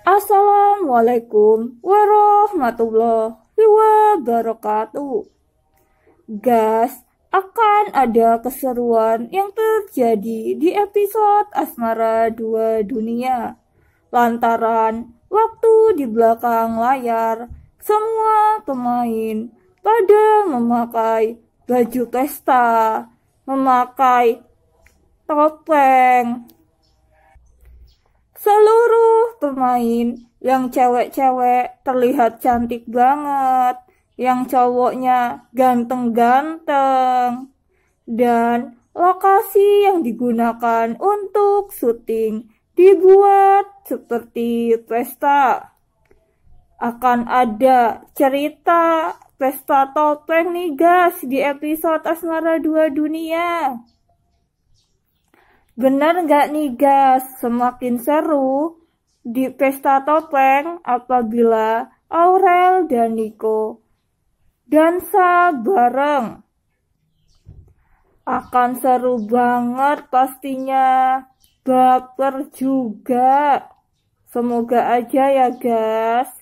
Assalamualaikum warahmatullahi wabarakatuh. Gas, akan ada keseruan yang terjadi di episode Asmara Dua Dunia. Lantaran waktu di belakang layar, semua pemain pada memakai baju pesta, memakai topeng. Seluruh waktu yang cewek-cewek terlihat cantik banget, yang cowoknya ganteng-ganteng, dan lokasi yang digunakan untuk syuting dibuat seperti pesta. Akan ada cerita pesta topeng nih guys di episode Asmara dua Dunia. Benar nggak nih guys, semakin seru di pesta topeng apabila Aurel dan Nico dansa bareng. Akan seru banget pastinya. Baper juga. Semoga aja ya guys.